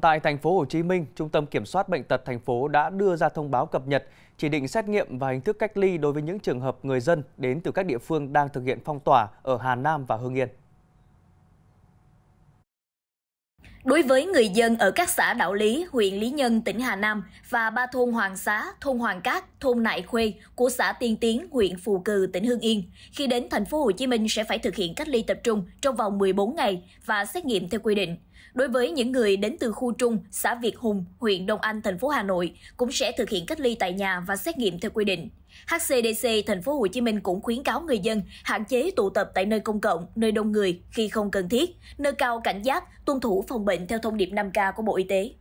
Tại thành phố Hồ Chí Minh, Trung tâm Kiểm soát bệnh tật thành phố đã đưa ra thông báo cập nhật chỉ định xét nghiệm và hình thức cách ly đối với những trường hợp người dân đến từ các địa phương đang thực hiện phong tỏa ở Hà Nam và Hưng Yên. Đối với người dân ở các xã Đạo Lý, huyện Lý Nhân, tỉnh Hà Nam và ba thôn Hoàng Xá, thôn Hoàng Cát, thôn Nại Khuê của xã Tiên Tiến, huyện Phù Cừ, tỉnh Hưng Yên, khi đến thành phố Hồ Chí Minh sẽ phải thực hiện cách ly tập trung trong vòng 14 ngày và xét nghiệm theo quy định. Đối với những người đến từ khu trung, xã Việt Hùng, huyện Đông Anh, thành phố Hà Nội cũng sẽ thực hiện cách ly tại nhà và xét nghiệm theo quy định. HCDC thành phố Hồ Chí Minh cũng khuyến cáo người dân hạn chế tụ tập tại nơi công cộng, nơi đông người khi không cần thiết, nâng cao cảnh giác, tuân thủ phòng bệnh theo thông điệp 5K của Bộ Y tế.